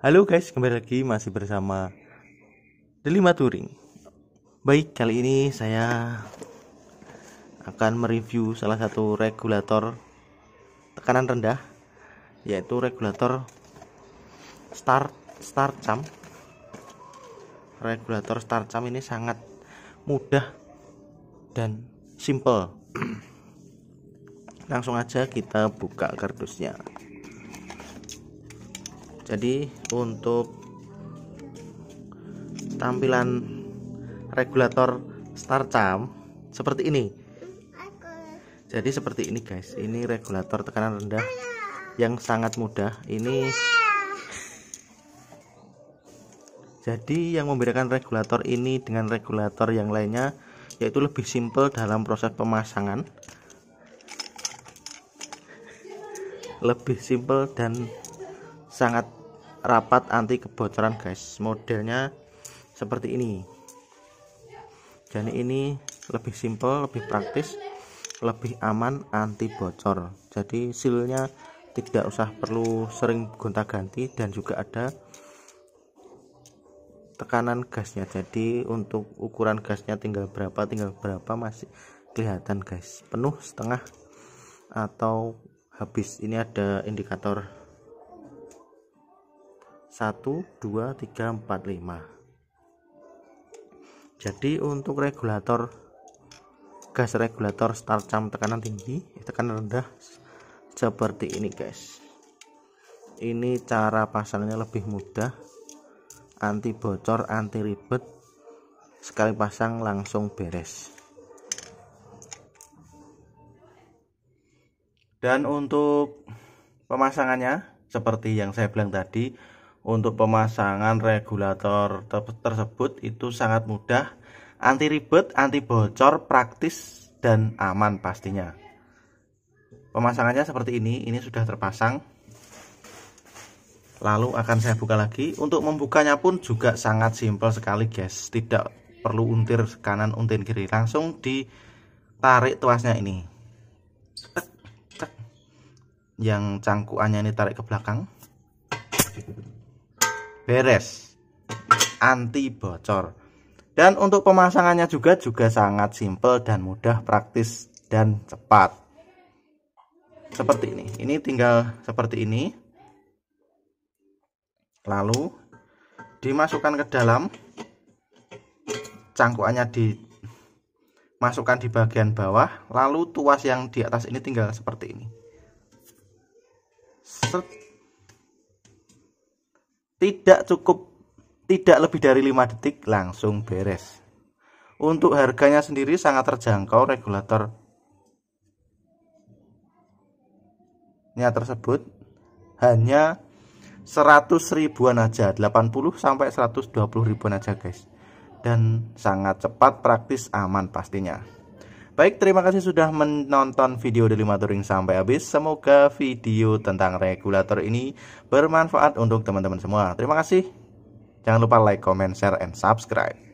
Halo guys, kembali lagi masih bersama Delima Touring. Baik, kali ini saya akan mereview salah satu regulator tekanan rendah yaitu regulator Start Start Cam. Regulator Start Cam ini sangat mudah dan simple. Langsung aja kita buka kardusnya jadi untuk tampilan regulator start starcam seperti ini jadi seperti ini guys ini regulator tekanan rendah yang sangat mudah ini jadi yang membedakan regulator ini dengan regulator yang lainnya yaitu lebih simpel dalam proses pemasangan lebih simpel dan sangat rapat anti kebocoran guys modelnya seperti ini jadi ini lebih simple, lebih praktis lebih aman anti bocor jadi silnya tidak usah perlu sering gonta-ganti dan juga ada tekanan gasnya jadi untuk ukuran gasnya tinggal berapa tinggal berapa masih kelihatan guys penuh setengah atau habis ini ada indikator 1 2 3 4 5 jadi untuk regulator gas regulator start jam tekanan tinggi eh, tekanan rendah seperti ini guys ini cara pasangnya lebih mudah anti bocor anti ribet sekali pasang langsung beres dan untuk pemasangannya seperti yang saya bilang tadi untuk pemasangan regulator tersebut itu sangat mudah, anti ribet, anti bocor, praktis dan aman pastinya. Pemasangannya seperti ini, ini sudah terpasang. Lalu akan saya buka lagi. Untuk membukanya pun juga sangat simpel sekali, guys. Tidak perlu untir kanan, untir kiri. Langsung ditarik tuasnya ini. Yang cangkuannya ini tarik ke belakang beres anti bocor dan untuk pemasangannya juga juga sangat simpel dan mudah praktis dan cepat seperti ini ini tinggal seperti ini lalu dimasukkan ke dalam cangkukannya dimasukkan di bagian bawah lalu tuas yang di atas ini tinggal seperti ini Set tidak cukup tidak lebih dari 5 detik langsung beres. Untuk harganya sendiri sangat terjangkau regulator nya tersebut hanya 100 ribuan aja 80 sampai 120 ribuan aja guys dan sangat cepat praktis aman pastinya Baik, terima kasih sudah menonton video Delima Touring sampai habis. Semoga video tentang regulator ini bermanfaat untuk teman-teman semua. Terima kasih. Jangan lupa like, comment, share, and subscribe.